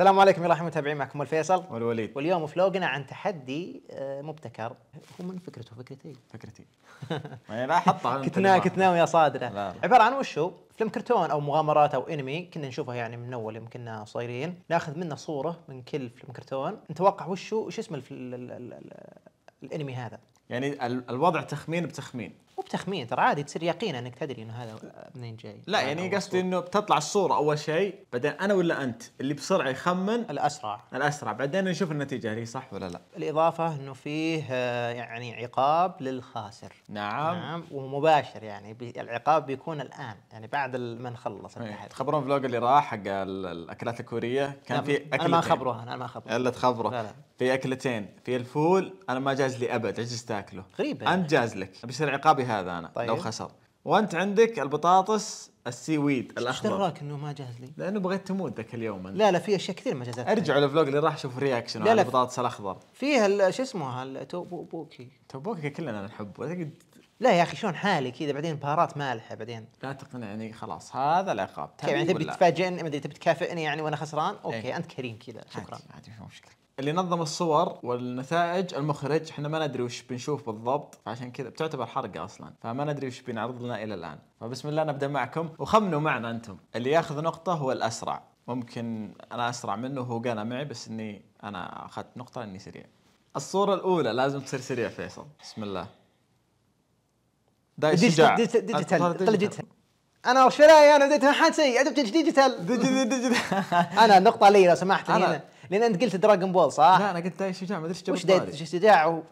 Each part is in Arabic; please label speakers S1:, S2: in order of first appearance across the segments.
S1: السلام عليكم ورحمة الله متابعين معكم الفيصل والوليد واليوم فلوقنا عن تحدي آه، مبتكر هو من فكرته فكرتي فكرتي يعني لا حطها كنت ناوي كنت ناوي اصادره عبارة عن وشو فيلم كرتون او مغامرات او انمي كنا نشوفه يعني من اول يوم كنا صايرين ناخذ منه صورة من كل فيلم كرتون نتوقع وشو وش اسم الانمي هذا
S2: يعني الوضع تخمين بتخمين
S1: مو بتخمين ترى عادي تصير يقين انك تدري انه هذا منين جاي
S2: لا يعني قصدي انه بتطلع الصوره اول شيء بعدين انا ولا انت اللي بسرعه
S1: يخمن الاسرع
S2: الاسرع بعدين نشوف النتيجه هي صح ولا لا
S1: الاضافه انه فيه آه، يعني عقاب للخاسر نعم نعم ومباشر يعني العقاب بيكون الان يعني بعد ما نخلص إيه.
S2: التحدي تخبرون فلوق اللي راح حق الاكلات الكوريه كان في اكلتين انا ما اخبره انا ما اخبره الا تخبره لا لا. في اكلتين في الفول انا ما جاز لي ابد عجزت اكله غريبه انت جاز لك بيصير عقابي هذا انا طيب. لو خسر وانت عندك البطاطس السي ويد الاخضر ايش
S1: دراك انه ما جاهز لي؟
S2: لانه بغيت تموت ذاك اليوم أنا. لا
S1: لا في اشياء كثير ما جهزتها
S2: ارجعوا للفلوج اللي راح شوف رياكشن على البطاطس الاخضر
S1: فيها شو اسمه التوبوكي توبوكي كلنا نحبه لا يا اخي شلون حالي كذا بعدين بهارات مالحه بعدين لا تقنعني خلاص هذا العقاب كيف يعني تبي تفاجئني ما ادري تبي تكافئني يعني وانا خسران إيه. اوكي إيه؟ انت كريم كذا شكرا عادي مو مشكله
S2: اللي نظم الصور والنتائج المخرج احنا ما ندري وش بنشوف بالضبط فعشان كذا بتعتبر حرقه اصلا فما ندري وش بينعرض لنا الى الان فبسم الله نبدا معكم وخمنوا معنا انتم اللي ياخذ نقطه هو الاسرع ممكن انا اسرع منه وهو قال معي بس اني انا اخذت نقطه اني سريع الصوره الاولى لازم تصير سريع فيصل بسم الله دا ديجيتال
S1: ديجيتال انا وش انا بديت حد سيء ديجيتال ديجيتال انا النقطه لي لو سمحت انا لان انت قلت دراجون بول صح؟ لا انا قلت داي شجاع ما ادري ايش جاب وش شجاع و...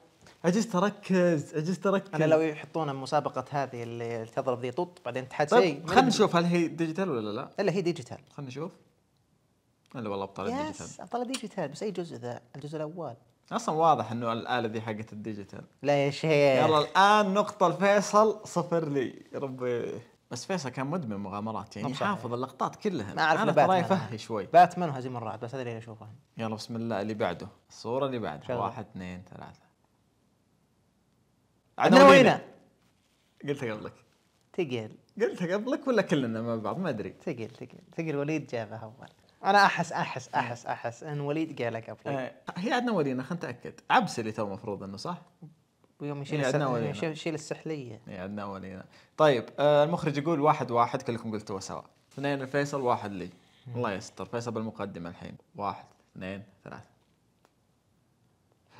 S1: عجزت اركز عجزت اركز انا لو يحطون مسابقه هذه اللي تضرب ذي طوط بعدين تحت طيب شيء خلينا نشوف هل هي ديجيتال ولا لا؟
S2: الا هي ديجيتال خلينا نشوف
S1: الا والله ابطال ديجيتال ابطال ديجيتال بس اي جزء ذا الجزء الاول
S2: اصلا واضح انه الاله ذي حقت الديجيتال
S1: لا يا شيخ يلا
S2: الان نقطه الفيصل صفر لي يا ربي بس فيصل كان مدمن مغامرات يعني حافظ اللقطات كلها ما اعرف انا ترى يفهي
S1: شوي باتمان وهزيم الرعد بس هذا اللي اشوفه
S2: يلا بسم الله اللي بعده الصوره اللي بعده شغل. واحد اثنين ثلاثه عدنا وين قلتها قبلك ثقيل قلتها قبلك ولا كلنا مع بعض ما ادري ثقيل ثقيل ثقيل وليد جابها اول
S1: انا احس احس احس
S2: احس ان وليد قالك قبل آه، هي عدنا ولينا خلينا نتاكد عبس اللي تو المفروض انه صح
S1: ويوم يشيل يعني السحلية يشيل السحلية
S2: إيه، عندنا ولينا طيب آه المخرج يقول واحد واحد كلكم قلتوا سوا اثنين الفيصل واحد لي الله يستر فيصل بالمقدمة الحين واحد اثنين ثلاثة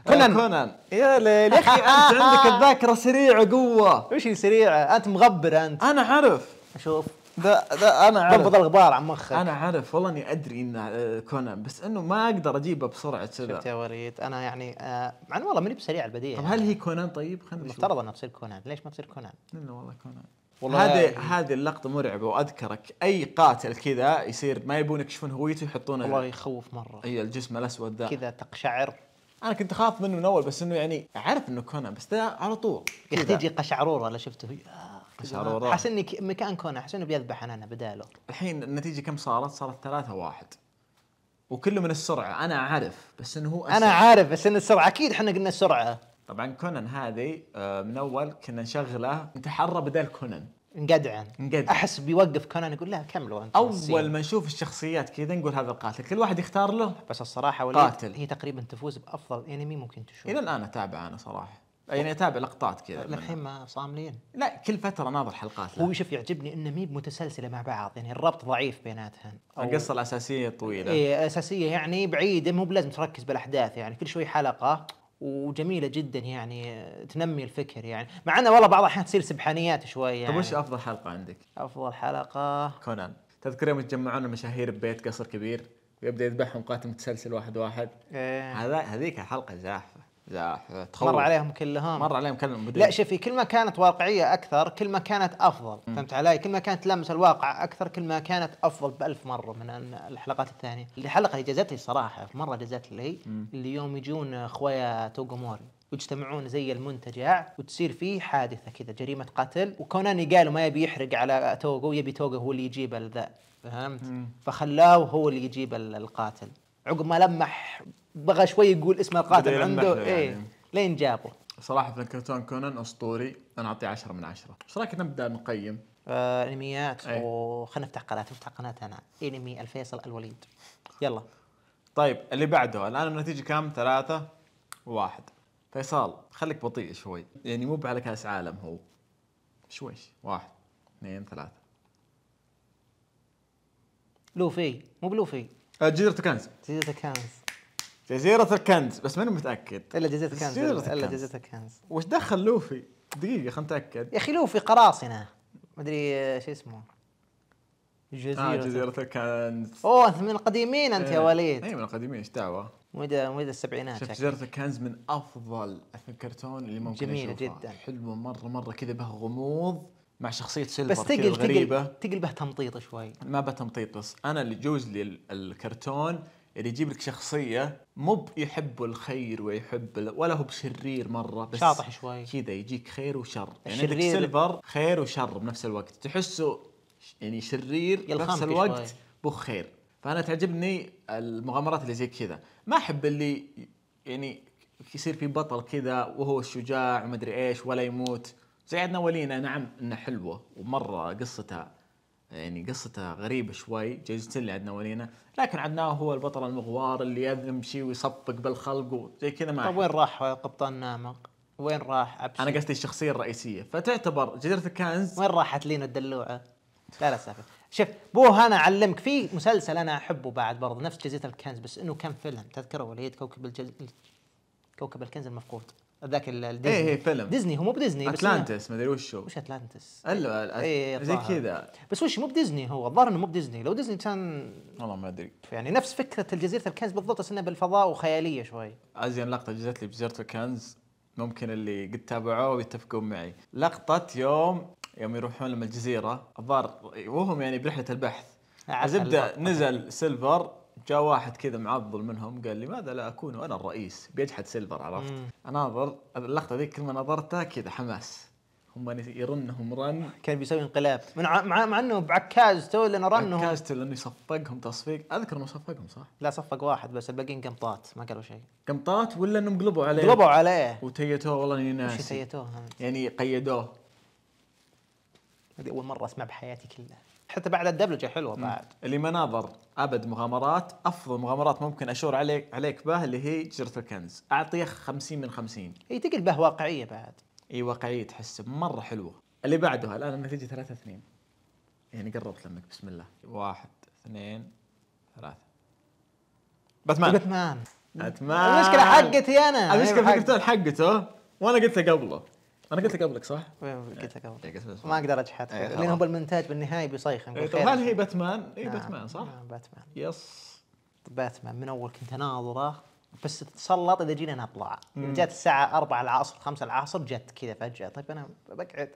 S2: كونان آه، كونان يا ليل يا اخي انت عندك الذاكره سريعه قوه وش سريعه انت مغبر انت انا عارف اشوف ذا ذا انا عارف بنبض الغبار عن مخك انا عارف والله اني ادري انه آه، كونان بس
S1: انه ما اقدر اجيبه بسرعه كذا شفت يا وريد انا يعني آه، مع انه والله ماني بسريع البديل طب هل هي كونان طيب؟ خلينا نشوف المفترض انها تصير كونان، ليش ما تصير كونان؟ لانه والله كونان والله هذه يعني- هذه اللقطة
S2: مرعبة واذكرك اي قاتل كذا يصير ما يبون يكشفون هويته يحطونه والله يخوف مرة اي الجسم الاسود ذا كذا تقشعر انا كنت اخاف منه من اول بس انه يعني عارف انه كونان
S1: بس ده على طول يا اخي تجي قشعرورة لا شفته حس اني مكان كونه حس انه بيذبح انا بداله الحين النتيجه كم صارت؟ صارت ثلاثة واحد وكله من السرعه انا عارف بس انه هو أسرع. انا عارف بس ان السرعه اكيد احنا قلنا السرعه طبعا كونان
S2: هذه آه، من اول كنا نشغله نتحرى بدل كونان نقدع نقدع
S1: احس بيوقف كونان يقول لا كملوا انت اول ما نشوف الشخصيات كذا نقول هذا القاتل كل واحد يختار له بس الصراحه قاتل هي تقريبا تفوز بافضل انمي يعني ممكن تشوف الى الان اتابع انا صراحه يعني اتابع لقطات كذا للحين ما صاملين لا كل فتره ناظر حلقات هو شوف يعجبني انه ميب متسلسله مع بعض يعني الربط ضعيف بيناتها القصه الاساسيه طويله اي اساسيه يعني بعيده مو بلازم تركز بالاحداث يعني كل شوي حلقه وجميله جدا يعني تنمي الفكر يعني مع انه والله بعض الاحيان تصير سبحانيات شوي يعني طيب وش يعني.
S2: افضل حلقه عندك؟
S1: افضل حلقه
S2: كونان تذكر يوم يتجمعون المشاهير ببيت قصر كبير ويبدا يذبحهم قاتل متسلسل واحد واحد
S1: ايه هذا
S2: هذيك حلقه زاحف لا تخوف مر عليهم كلهم مر عليهم كلهم لا شوفي
S1: كل ما كانت واقعيه اكثر كل ما كانت افضل م. فهمت علي كل ما كانت تلامس الواقع اكثر كل ما كانت افضل بألف مره من الحلقات الثانيه الحلقه اللي جازت لي صراحه في مره جازت لي اللي يوم يجون اخويا توغوموري ويجتمعون زي المنتجع وتصير فيه حادثه كذا جريمه قتل وكوناني قالوا ما يبي يحرق على توغو يبي توغو هو اللي يجيب الذا فهمت؟ مم. فخلاه هو اللي يجيب القاتل عقب ما لمح بغى شوي يقول اسم القاتل عنده إيه، يعني. ايه لين جابه
S2: صراحه كرتون كونان اسطوري انا اعطيه 10 من 10 ايش رايك نبدا نقيم
S1: آه، انميات أيه. وخلنا نفتح قناه نفتح قناه انا انمي الفيصل الوليد يلا
S2: طيب اللي بعده الان النتيجه كم؟ ثلاثة واحد فيصل خليك بطيء شوي يعني مو على كاس عالم هو شويش واحد اثنين ثلاثة
S1: لوفي مو بلوفي آه، جزيرة الكنز جزيرة الكنز
S2: جزيرة الكنز بس ماني متأكد
S1: الا جزيرة الكنز الا جزيرة الكنز وش دخل لوفي؟ دقيقة خلنا نتأكد يا أخي لوفي قراصنة مدري آه، شو اسمه
S2: جزيرة آه جزيرة الكنز
S1: اوه انت من القديمين انت يا إيه. وليد اي من
S2: القديمين ايش دعوة؟
S1: مدى مدى السبعينات شفت جزيرة
S2: الكنز من افضل الكرتون اللي ممكن جميلة جدا حلوة مرة مرة كذا به غموض مع شخصيه سيلفر بس تقل غريبه تقل به تمطيط شوي ما به تمطيط بس انا اللي يجوز لي الكرتون اللي يجيب لك شخصيه مو يحب الخير ويحب ولا هو بشرير مره بس شاطح شوي كذا يجيك خير وشر يعني عندك سيلفر خير وشر بنفس الوقت تحسه يعني شرير بنفس الوقت بو خير فانا تعجبني المغامرات اللي زي كذا ما احب اللي يعني يصير في بطل كذا وهو الشجاع ومدري ايش ولا يموت سيدنا ولينا نعم انها حلوه ومره قصتها يعني قصتها غريبه شوي جايزه اللي عدنا ولينا لكن عدناه هو البطل المغوار اللي يمشي ويصفق بالخلق وزي كذا ما طيب وين
S1: راح قبطان نامق؟ وين راح عبشي؟ انا قصدي
S2: الشخصيه الرئيسيه
S1: فتعتبر جزيره الكنز وين راحت لينا الدلوعه؟ لا لا سافر شوف بو انا اعلمك في مسلسل انا احبه بعد برضه نفس جزيره الكنز بس انه كان فيلم تذكره وليد كوكب الجل... كوكب الكنز المفقود ذاك الديزني ايه ايه فيلم ديزني هو مو بديزني اتلانتس مدري وشو وش اتلانتس؟ الا إيه،, ايه زي كذا بس وش مو بديزني هو الظاهر انه مو بديزني لو ديزني كان والله ما ادري يعني نفس فكره الجزيره الكنز بالضبط بس انها بالفضاء وخياليه شوي
S2: ازين لقطه جزت لي بجزيره الكنز ممكن اللي قد تابعوه ويتفقون معي لقطه يوم يوم يروحون لما الجزيره الظاهر وهم يعني برحله البحث الزبده نزل سيلفر جاء واحد كذا معضل منهم قال لماذا لا اكون انا الرئيس بيجحد سيلفر عرفت اناظر اللقطه ذيك كل ما نظرتها كذا حماس هم يرنهم رن كان بيسوي انقلاب مع مع, مع
S1: انه تو لانه رنهم بعكازته لانه صفقهم تصفيق اذكر انه صفقهم صح؟ لا صفق واحد بس الباقيين قمطات ما قالوا شيء قمطات ولا انهم قلبوا عليه؟ قلبوا عليه
S2: وتيتوه والله اني ناسي تيتوه يعني
S1: قيدوه هذه اول مره اسمع بحياتي كلها
S2: حتى بعد الدبلجه حلوه بعد اللي مناظر ابد مغامرات افضل مغامرات ممكن اشور عليك عليك به اللي هي جزيره الكنز اعطيه 50 من 50 اي تقل به واقعيه بعد اي واقعيه تحس مره حلوه اللي بعدها الان النتيجه 3 2 يعني قربت لمك بسم الله واحد اثنين ثلاثة
S1: باتمان باتمان باتمان المشكلة حقتي انا المشكلة في الكرتون
S2: حقته وانا قلتها
S1: قبله انا قلت لك قبلك صح؟ أيوة، قلت لك قبلك إيه، ما اقدر اجحد إيه، لان هو المونتاج بالنهايه بيصيخ إيه، هل هي
S2: باتمان؟ اي نعم، باتمان
S1: صح؟ نعم، باتمان يس باتمان من اول كنت اناظره بس تتسلط اذا جينا نطلع جت الساعه 4 العصر 5 العصر جت كذا فجاه طيب انا بقعد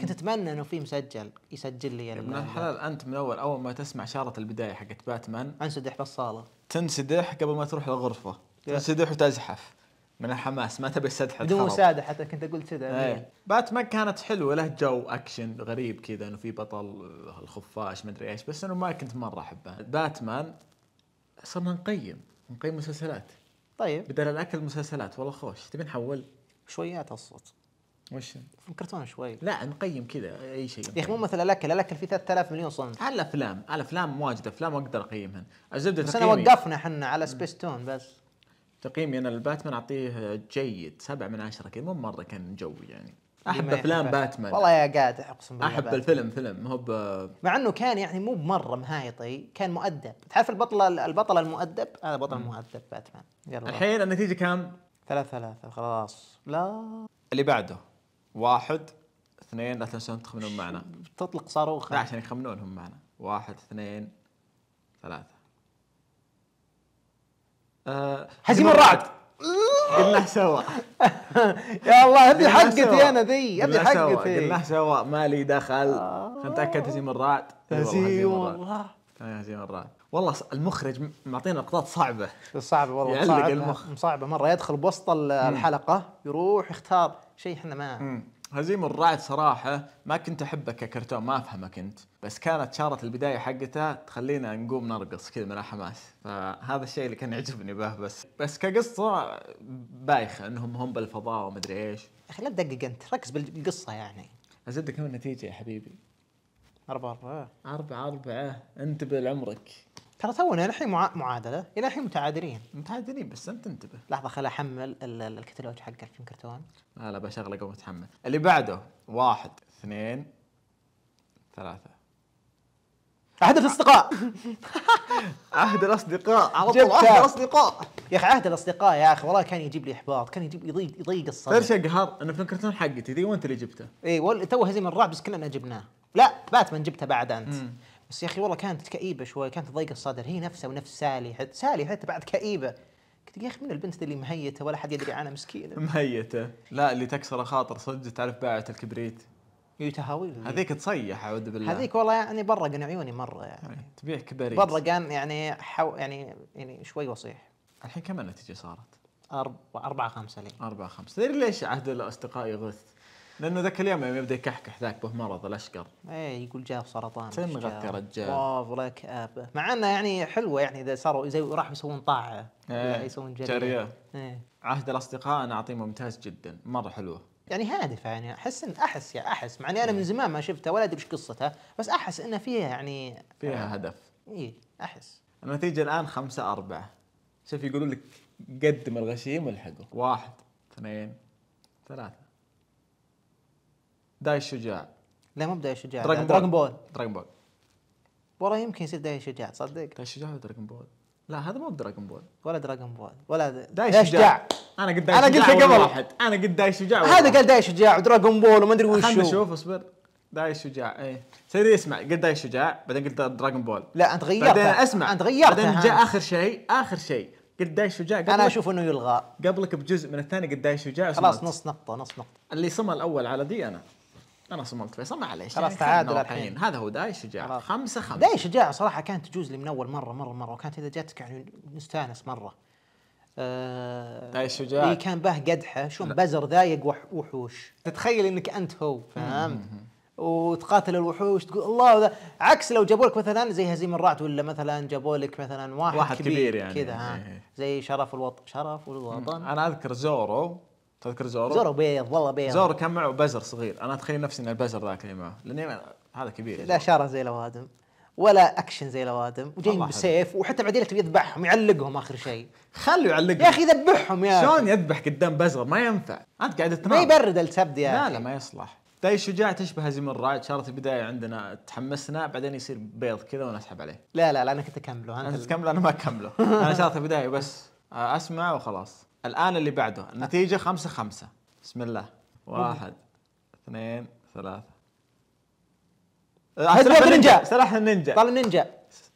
S1: كنت اتمنى انه في مسجل يسجل لي ابن الحلال انت من اول اول ما تسمع شاره البدايه حقت باتمان انسدح في الصاله
S2: تنسدح قبل ما تروح الغرفه تنسدح وتزحف من الحماس ما تبي سدحة بدون مسادة
S1: حتى كنت اقول كذا ايه. إيه.
S2: باتمان كانت حلوه له جو اكشن غريب كذا انه في بطل الخفاش مدري ايش بس انه ما كنت مره احبه باتمان صرنا نقيم نقيم مسلسلات طيب بدل الاكل مسلسلات والله خوش تبي نحول شويات الصوت وش
S1: الكرتون شوي لا نقيم كذا اي شيء يا اخي مو مثل الاكل الاكل فيه 3000 مليون صنف
S2: على الافلام على الافلام واجد افلام اقدر اقيمهن الزبده بس انا وقفنا احنا على سبيس تون بس تقييمي يعني انا الباتمان اعطيه جيد سبعة من عشرة كذا مو مره كان جوي يعني احب افلام باتمان والله
S1: يا قادح اقسم بالله احب باتمان. الفيلم فيلم هو ب... مع انه كان يعني مو بمره مهايطي كان مؤدب تعرف البطل البطل المؤدب هذا بطل مؤدب باتمان
S2: يلا الحين النتيجه كم؟ ثلاثة ثلاثة خلاص لا اللي بعده واحد اثنين لا تنسون تخمنون معنا تطلق صاروخ لا عشان يخمنون هم معنا واحد اثنين ثلاثة هزيم آه، الرعد قلناه سوا يا الله هذه حقتي انا ذي هذه حقتي قلناه سوا ما لي دخل آه. خلنا نتاكد هزيمه الرعد هزيمه الرعد هزيمه الرعد والله المخرج معطينا لقطات صعبه صعبه والله صعبه المخ
S1: صعبه مره يدخل بوسط الحلقه يروح يختار شيء احنا ما
S2: هزيم الرعد صراحة ما كنت أحبه ككرتون ما أفهمه كنت بس كانت شارة البداية حقتها تخلينا نقوم نرقص كذا من الحماس فهذا الشيء اللي كان يعجبني به بس بس كقصة بايخة انهم هم بالفضاء ومدري ايش يا
S1: اخي لا تدقق انت ركز بالقصة يعني أزدك كم النتيجة يا حبيبي أربعة أربعة أربعة أربعة انتبه لعمرك ترى تونا الحين معادله الى الحين متعادلين متعادلين بس انت انتبه لحظه خل احمل الكتالوج حق الفيلم كرتون
S2: لا لا بشغله قبل ما تحمل اللي بعده واحد اثنين ثلاثة عهد
S1: الاصدقاء عهد الاصدقاء على طول عهد الاصدقاء يا اخي عهد الاصدقاء يا اخي والله كان يجيب لي احباط كان يجيب يضيق يضيق الصدر شيء قهر انه
S2: في كرتون حقتي ذي وانت اللي جبته
S1: اي توه هزيمه الرعب بس كلنا جبناه لا باتمان جبته بعد انت مم. بس يا اخي والله كانت كئيبه شوي كانت ضيق الصدر هي نفسها ونفس سالي حت سالي حتى بعد كئيبه قلت يا اخي من البنت اللي مهيته ولا حد يدري عنها مسكينه
S2: مهيته لا اللي تكسر خاطر صدق تعرف باعة الكبريت
S1: اي تهاويل هذيك
S2: تصيح اعوذ بالله هذيك
S1: والله يعني برقن عيوني مره يعني إيه، تبيع
S2: كبريت برقن
S1: يعني حو يعني يعني شوي وصيح
S2: الحين كم النتيجه صارت؟ أربعة أربعة خمسة لي أربعة خمسة تدري ليش عهد الأصدقاء يغث؟ لانه ذاك اليوم يوم يبدا يكحكح ذاك به مرض الاشقر
S1: ايه يقول جاب سرطان تمغك يا رجال واو كآبة مع انه يعني حلوه يعني اذا صاروا زي راحوا يسوون طاعه ايه يسوون جريه ايه عهد الاصدقاء انا اعطيه ممتاز جدا مره حلوه يعني هادفه يعني احس ان احس يعني احس مع اني انا من إيه. زمان ما شفتها ولا ادري ايش قصتها بس احس انه فيها يعني فيها هدف اي احس النتيجه الان خمسة أربعة
S2: شوف يقولون لك قدم الغشيم والحقه واحد اثنين ثلاثة داي الشجاع
S1: لا مو بداي الشجاع دراجون بول دراجون بول دراجون بول ورا يمكن يصير داي الشجاع تصدق داي الشجاع ولا دراجون بول؟ لا هذا مو دراجون بول ولا دراجون بول ولا داي الشجاع انا قلت داي انا قلتها قبل واحد انا قلت داي الشجاع هذا قال داي الشجاع ودراجون بول وما ادري وش خلنا نشوف
S2: اصبر داي الشجاع اي سيدي اسمع قلت داي الشجاع بعدين قلت دراجون بول لا انت غيرت بعدين اسمع انت غيرت بعدين جاء اخر شيء اخر شيء قلت داي الشجاع انا اشوف انه يلغى قبلك بجزء من الثاني قلت داي الشجاع خلاص نص نقطة نص نقطة اللي صمى الاول على دي انا انا صممت فيصل معليش خلاص يعني تعادل الحين هذا هو داي شجاع
S1: خمسة خمسة داي شجاع صراحه كانت تجوز لي من اول مره مره مره وكانت اذا جاتك يعني نستانس مره آه
S2: داي شجاع اي كان
S1: به قدحه شلون بزر ذايق وحوش تتخيل انك انت هو فهمت وتقاتل الوحوش تقول الله ده. عكس لو جابوا لك مثلا زي هزيم الرعد ولا مثلا جابوا لك مثلا واحد, واحد كبير, كبير يعني كذا إيه، إيه. زي شرف الوطن شرف الوطن
S2: انا اذكر زورو تذكر زورو؟ زورو
S1: بيض والله بيض زورو
S2: كان معه بزر صغير انا اتخيل نفسي ان البزر ذاك اللي معه لاني هذا كبير لا
S1: شاره زي الاوادم ولا اكشن زي الاوادم وجايين بسيف وحتى بعدين تبي يذبحهم يعلقهم اخر شيء خلوا يعلقهم يا اخي ذبحهم يا شلون يذبح قدام بزر ما ينفع انت قاعد تنام ما يبرد السبد يا لا لا ما يصلح
S2: داي شجاع تشبه زي من الرعد شارة البداية عندنا تحمسنا بعدين يصير بيض كذا ونسحب عليه
S1: لا لا لا انا كنت اكمله انا كنت اكمله انا ما اكمله انا
S2: شارة البداية بس آه، اسمع وخلاص الان اللي بعده النتيجه خمسة خمسة بسم الله واحد اثنين ثلاثة سلاح النينجا سلاح النينجا طال النينجا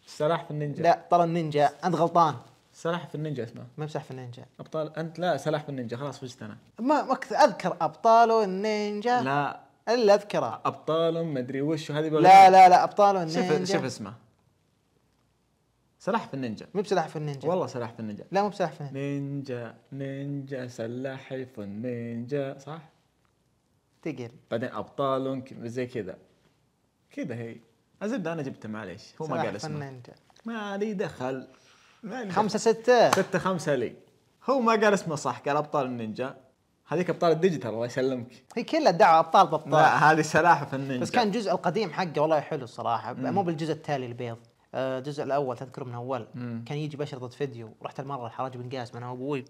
S2: سلاح في
S1: النينجا لا طال النينجا انت غلطان
S2: سلاح في النينجا اسمه ما بسلاح في النينجا ابطال انت لا سلاح في النينجا خلاص فزت انا
S1: ما أكثر اذكر ابطاله النينجا
S2: لا الا اذكره ما مدري وش هذه لا لا لا
S1: ابطاله النينجا شوف شوف
S2: اسمه سلاحف النينجا مو بسلاحف النينجا والله سلاحف النينجا لا مو بسلاحف النينجا نينجا نينجا سلاحف النينجا صح؟ تقل بعدين ابطال زي كذا كذا هي الزبده انا جبته معليش هو ما قال اسمه النينجا ما لي دخل
S1: ما لي خمسة ستة
S2: ستة خمسة لي هو ما قال اسمه صح قال ابطال النينجا هذيك ابطال الديجيتال الله يسلمك
S1: هي كلها دعوه ابطال بابطال لا
S2: هذه سلاحف النينجا بس كان
S1: الجزء القديم حقه والله حلو الصراحه مو بالجزء التالي البيض الجزء آه، الاول تذكر من اول كان يجي بشرطه فيديو رحت المره الحراج بن قاسم انا وابوي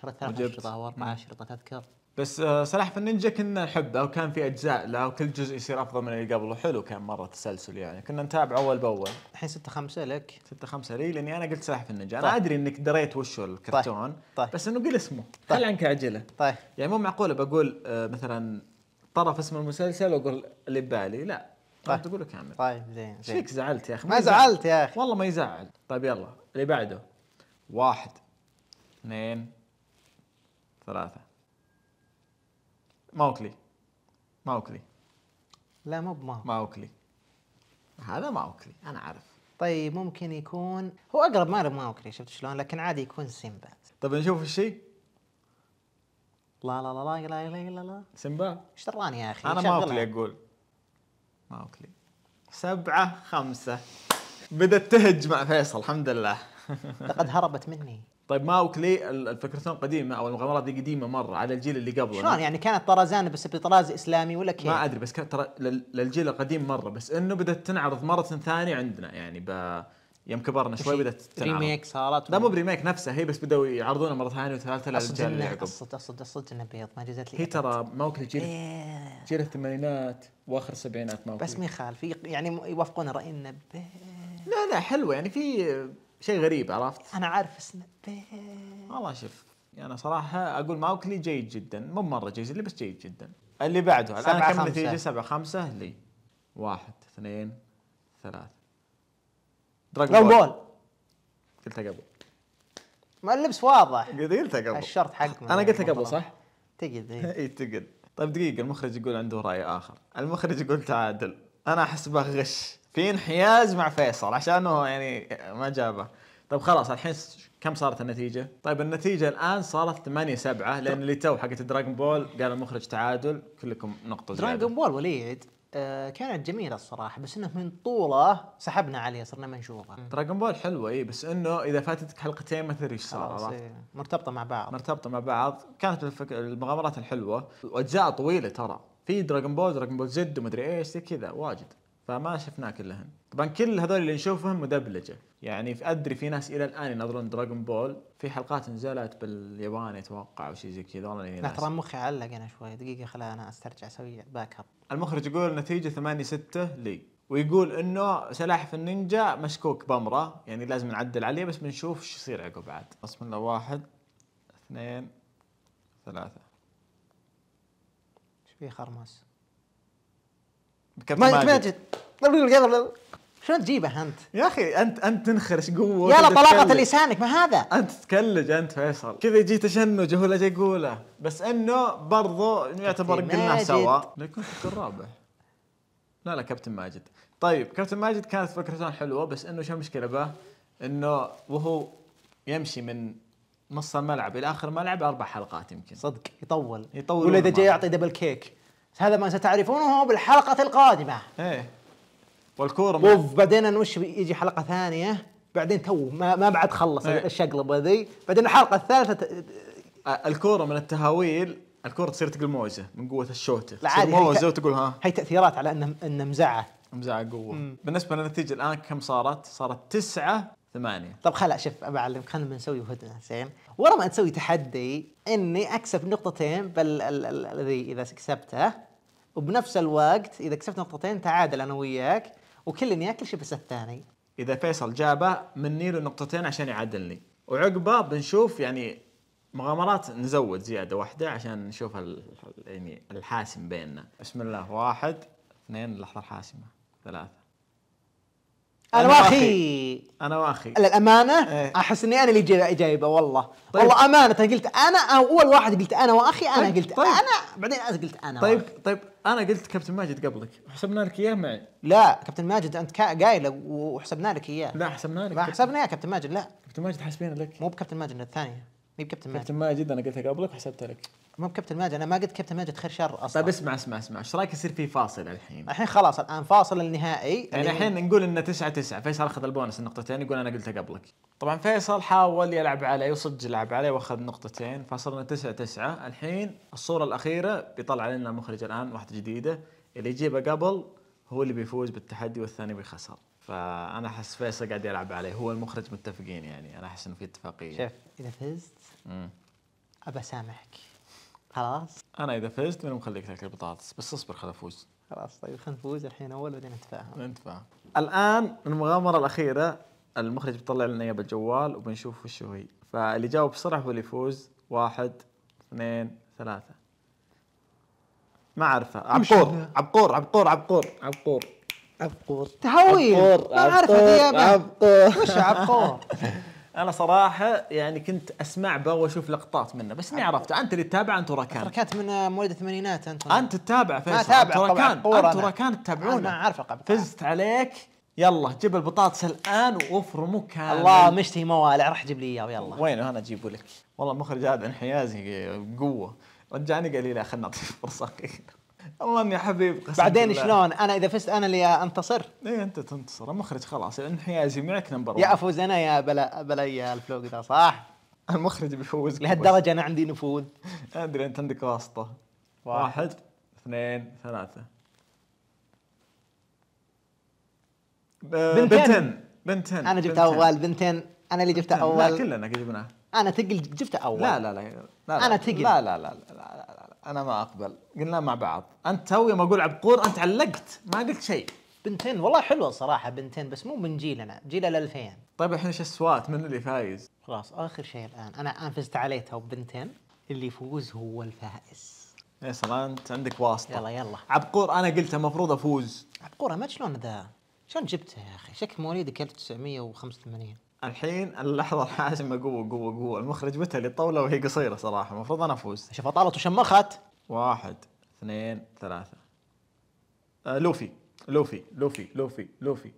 S1: شريت ثلاث اشرطه او اربع اشرطه تذكر بس سلاحف
S2: آه، النينجا كنا نحبه وكان في اجزاء له وكل جزء يصير افضل من اللي قبله حلو كان مره تسلسل يعني كنا نتابع اول باول الحين 6 5 لك 6 5 لي لاني انا قلت سلاحف النينجا انا طيب. ادري انك دريت وش الكرتون طيب. طيب. بس انه قل اسمه طيب. خل عنك عجله طيب يعني مو معقوله بقول آه، مثلا طرف اسم المسلسل واقول اللي ببالي لا طيب تقول لك كامل طيب زين زين فيك زعلت يا اخي ما زعلت يا اخي والله ما يزعل طيب يلا اللي بعده واحد اثنين ثلاثة
S1: ماوكلي ماوكلي لا مو بماوكلي ماوكلي هذا ماوكلي انا عارف طيب ممكن يكون هو اقرب مارب ماوكلي شفت شلون لكن عادي يكون سيمبا
S2: طيب نشوف الشيء
S1: لا لا لا لا لا لا لا سيمبا ايش دراني يا اخي انا ماوكلي
S2: اقول ماوكلي
S1: سبعة
S2: خمسة بدأت تهج مع فيصل الحمد لله
S1: لقد هربت مني
S2: طيب ماوكلي الفكرتون قديمه او المغامرات دي قديمه مره على الجيل اللي قبله شلون يعني كانت طرازان بس بطراز اسلامي ولا كيف؟ ما ادري بس كانت ترى للجيل القديم مره بس انه بدات تنعرض مره ثانيه عندنا يعني ب يوم كبرنا شوي بدات تنعرض ريميك صارت لا مو بريميك نفسها هي
S1: بس بداوا يعرضونها مره ثانيه وثالثه للرجال اللي عقب اقصد اقصد اقصد انه بيض ما جزت لي هي
S2: ترى موكلي
S1: جيل إيه. جيل الثمانينات واخر السبعينات موكلي بس ما يخالف يعني يوافقون راي انه لا لا
S2: حلوه يعني في شيء غريب
S1: عرفت انا عارف اسمه
S2: والله شوف انا يعني صراحه اقول ماوكلي جيد جدا مو مره جيد اللي بس جيد جدا اللي بعده الان كم نتيجه سبعه خمسه لي واحد اثنين ثلاثة دراجون بول قلتها قبل
S1: ما اللبس واضح قلتها قبل الشرط حق انا قلتها يعني قبل صح؟ تقد اي تقد
S2: طيب دقيقة المخرج يقول عنده رأي آخر المخرج يقول تعادل أنا أحس بغش في انحياز مع فيصل عشانه يعني ما جابه طيب خلاص الحين كم صارت النتيجة؟ طيب النتيجة الآن صارت 8 7 لأن اللي تو حقت دراجون بول قال المخرج تعادل كلكم نقطة زيادة دراجون
S1: بول وليد آه، كانت جميله الصراحه بس انه من طوله سحبنا عليه صرنا ما نشوفه
S2: دراجون بول حلوه اي بس انه اذا فاتتك حلقتين ما تدري ايش صار إيه، مرتبطه مع بعض مرتبطه مع بعض كانت الفك... المغامرات الحلوه واجزاء طويله ترى في دراجون بول دراجون بول زد ومدري ايش زي كذا واجد فما شفناه كلهن طبعا كل هذول اللي نشوفهم مدبلجه يعني ادري في ناس الى الان ينظرون دراغون بول في حلقات نزلت بالياباني اتوقع او شيء زي كذا والله لا ترى
S1: مخي علق انا شوي دقيقه خلا انا استرجع اسوي باك اب المخرج
S2: يقول نتيجه 8 6 لي ويقول انه سلاحف النينجا مشكوك بامره يعني لازم نعدل عليه بس بنشوف شو يصير عقب بعد بسم الله واحد اثنين ثلاثه
S1: ايش في خرمس كابتن ماجد, ماجد. شلون تجيبه انت؟ يا اخي انت انت تنخرش قوه يلا طلاقة لسانك ما هذا انت
S2: تكلج انت فيصل كذا يجي تشنج وهو لا يقوله بس انه برضو يعتبر قلناه سوا كنت الرابع لا لا كابتن ماجد طيب كابتن ماجد كانت فكرته حلوه بس انه شو المشكله به؟ انه وهو يمشي من نص الملعب الى اخر الملعب اربع حلقات يمكن صدق يطول يطول ولا اذا جاي
S1: يعطي دبل كيك هذا ما ستعرفونه بالحلقة القادمة ايه والكورة اوف بعدين وش يجي حلقة ثانية بعدين تو ما, ما بعد خلص ايه. الشقلبة ذي بعدين الحلقة الثالثة ت... الكورة من التهاويل الكورة تصير تقل موزة من
S2: قوة الشوتة لا عادي موزة وتقول ها
S1: هي تأثيرات على انه ان مزعة
S2: مزعة قوة مم. بالنسبة للنتيجة الآن كم صارت؟ صارت تسعة ثمانية
S1: طب خلا شوف بعلمك خلنا بنسوي هدنة زين ورا ما تسوي تحدي اني اكسب نقطتين بالذي ذي اذا كسبته وبنفس الوقت اذا كسبت نقطتين تعادل انا وياك وكل ياكل شيء بس الثاني اذا فيصل جابه مني له نقطتين عشان يعادلني وعقبه
S2: بنشوف يعني مغامرات نزود زياده واحده عشان نشوف يعني الحاسم بيننا بسم الله واحد اثنين اللحظه الحاسمه ثلاثه
S1: انا واخي انا واخي للامانه ايه. احس اني انا اللي جايبه والله طيب. والله امانه قلت انا اول واحد قلت انا واخي انا طيب. قلت طيب. انا بعدين انا قلت انا طيب واخي. طيب انا قلت كابتن ماجد قبلك وحسبنا لك اياه معي لا كابتن ماجد انت قايله وحسبنا لك اياه لا حسبنا لك ما حسبنا يا كابتن ماجد لا كابتن ماجد حاسبين لك مو بكابتن ماجد الثانيه مي بكابتن ماجد كابتن ماجد انا قلتها قبلك وحسبتها لك مو بكابتن ماجد انا ما قلت كابتن ماجد خير شر اصلا طيب اسمع اسمع اسمع ايش رايك يصير في فاصل الحين؟ الحين خلاص الان فاصل النهائي يعني الحين نقول
S2: انه 9 9 فيصل اخذ البونس النقطتين يقول انا قلتها قبلك طبعا فيصل حاول يلعب علي وصدق لعب علي واخذ نقطتين فصرنا 9 9 الحين الصوره الاخيره بيطلع لنا المخرج الان واحده جديده اللي يجيبها قبل هو اللي بيفوز بالتحدي والثاني بيخسر فانا احس فيصل قاعد يلعب عليه هو المخرج متفقين يعني انا احس انه في اتفاقيه شوف اذا فزت امم
S1: ابى اسامحك
S2: خلاص انا اذا فزت من مخليك تاكل بطاطس بس اصبر خل افوز
S1: خلاص طيب خلينا نفوز الحين اول بعدين نتفاهم نتفاهم
S2: الان المغامره الاخيره المخرج بيطلع لنا اياها بالجوال وبنشوف وش هي فاللي يجاوب بسرعه هو اللي يفوز واحد اثنين ثلاثة ما اعرفها عبقور عبقور عبقور عبقور عبقور عبقور تهوي ما اعرف عبقور
S1: عبقور
S2: انا صراحه يعني كنت اسمع به واشوف لقطات منه بس اني عرفته انت اللي تتابعه انت وراكان
S1: تركات من مواليد الثمانينات انت
S2: انت تتابع فيصل ما تابع تراكان انت وراكان تتابعونه انا عارف القبل فزت عليك يلا جيب البطاطس الان وافرمه كامل الله مشتهي موالع راح جيب لي اياه يلا وينه انا اجيبه لك والله المخرج هذا انحيازي بقوه رجعني قال لي لا خلنا نعطيه فرصه اخيره
S1: اللهم يا حبيب قسم بعدين شلون انا اذا فزت انا اللي انتصر اي انت تنتصر المخرج خلاص الانحيازي معك نمبر 1 يا افوز انا يا بلا بلا يا الفلوق ذا صح المخرج بيفوز لهالدرجه انا عندي نفوذ
S2: ادري انت عندك واسطه واحد اثنين ثلاثه
S1: آه، بنتين بنتين, انا جبت اول بنتين انا اللي جبت اول لا كلنا
S2: جبناه انا
S1: تقل جبته
S2: اول لا لا لا, لا, لا انا تقل لا لا لا, لا, لا, لا انا ما اقبل قلنا
S1: مع بعض انت توي ما اقول عبقور انت علقت ما قلت شيء بنتين والله حلوه صراحه بنتين بس مو من جيلنا جيل ال 2000 طيب الحين ايش السوات من اللي فايز خلاص اخر شيء الان انا الان فزت تو وبنتين اللي يفوز هو الفائز
S2: يا سلام انت عندك واسطه يلا يلا عبقور انا قلت المفروض افوز
S1: عبقور ما شلون ذا شلون جبته يا اخي شكل مواليدك 1985
S2: الحين اللحظه الحاسمه قوه قوه قوه المخرج متى اللي الطاوله وهي قصيره صراحه المفروض انا افوز شوف طالت وشمخت واحد اثنين ثلاثه آه لوفي لوفي لوفي لوفي لوفي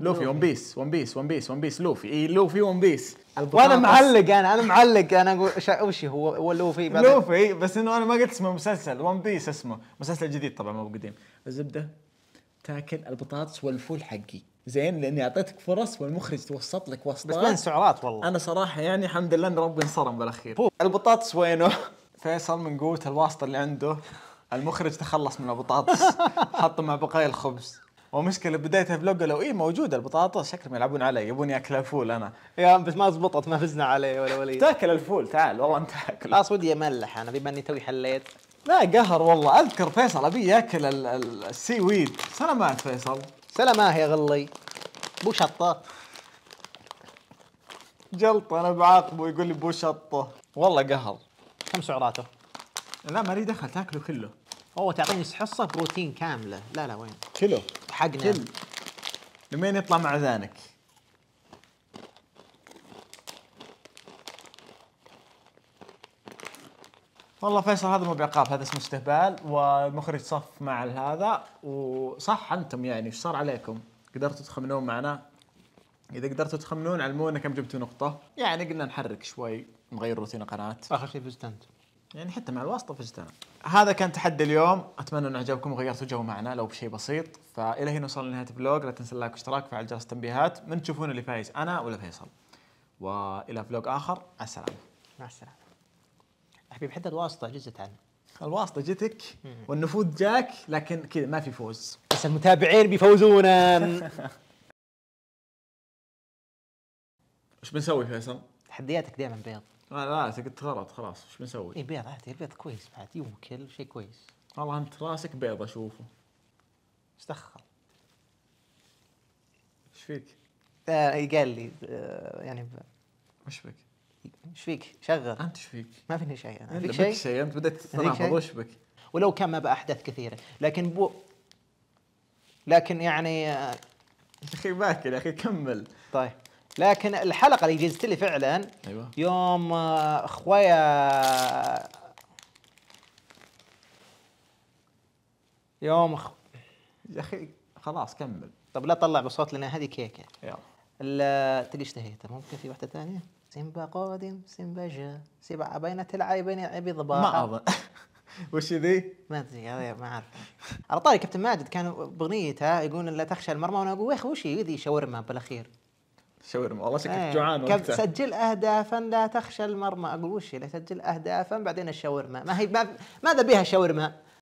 S2: لوفي ون بيس ون بيس ون بيس ون بيس لوفي اي لوفي ون بيس وانا معلق
S1: انا انا معلق انا اقول وش هو هو لوفي بعدين لوفي
S2: إيه، بس انه انا ما قلت اسمه مسلسل ون بيس اسمه مسلسل جديد طبعا مو قديم الزبده تاكل البطاطس والفول حقي زين لاني اعطيتك فرص والمخرج توسط لك وسطات بس وين سعرات والله انا صراحه يعني الحمد لله ان ربي انصرم بالاخير البطاطس وينه؟ فيصل من قوه الواسطه اللي عنده المخرج تخلص من البطاطس حطه مع بقايا الخبز ومشكلة بداية فلوج لو اي موجودة البطاطس شكلهم يلعبون علي يبون ياكل الفول انا يا بس ما زبطت ما فزنا عليه ولا ولي تاكل
S1: الفول تعال والله انت تاكل خلاص ودي املح انا بما اني توي حليت لا قهر والله اذكر فيصل ابي ياكل السي ويد سلامات فيصل اه يا غلي
S2: بو شطه جلطه انا بعاقبه يقول لي بو
S1: شطه والله قهر كم سعراته؟ لا ما لي دخل تاكله كله اوه تعطيني حصه بروتين كامله لا لا وين؟ كله حقنا كل لمين
S2: يطلع مع ذانك والله فيصل هذا مو بعقاب هذا اسمه استهبال والمخرج صف مع هذا وصح انتم يعني ايش صار عليكم؟ قدرتوا تخمنون معنا؟ اذا قدرتوا تخمنون علمونا كم جبتوا نقطة، يعني قلنا نحرك شوي نغير روتين القناة اخر شيء فزت انت يعني حتى مع الواسطة فزت انا. هذا كان تحدي اليوم، اتمنى انه عجبكم وغيرتوا جو معنا لو بشيء بسيط، فالى هنا وصلنا لنهاية الفلوج، لا تنسى اللايك والاشتراك وفعل جرس التنبيهات، من تشوفون اللي فايز انا ولا فيصل. والى فلوج اخر، على السلامة. مع السلامة. حبيبي حتى الواسطه جزت عنه الواسطه جتك والنفوذ جاك لكن كذا ما في فوز
S1: بس المتابعين بيفوزونا
S2: ايش بنسوي فيصل؟ تحدياتك دائما بيض لا لا انت قلت غلط خلاص ايش بنسوي؟ اي
S1: بيض عادي البيض كويس بعد يوكل شيء كويس والله
S2: انت راسك بيض اشوفه
S1: استخر ايش فيك؟ آه قال لي آه يعني ب... ايش فيك؟ ايش فيك؟ شغل انت ايش فيك؟ ما فيني شيء انا فيك شيء؟ شيء انت بديت تتناقض وش بك؟ ولو كان ما باحداث كثيره لكن بو لكن يعني آه، يا اخي باكر يا اخي كمل طيب لكن الحلقه اللي جزت لي فعلا ايوه يوم آه، اخويا يوم خ... يا اخي خلاص كمل طب لا تطلع بصوت لان هذه كيكه يلا تلقى اشتهيت ممكن في واحده ثانيه سيمبا قادم سيمبا جا سيبا بين تلعب بين ابي ضباها ما أظن وش ذي؟ ما ادري هذا ما اعرف على طاري كابتن ماجد كان باغنيته يقول لا تخشى المرمى وانا اقول يا اخي وش ذي شاورما بالاخير شاورما والله شكلك ايه. جوعان كان سجل اهدافا لا تخشى المرمى اقول وش لا سجل اهدافا بعدين الشاورما ما هي ما ماذا بها شاورما؟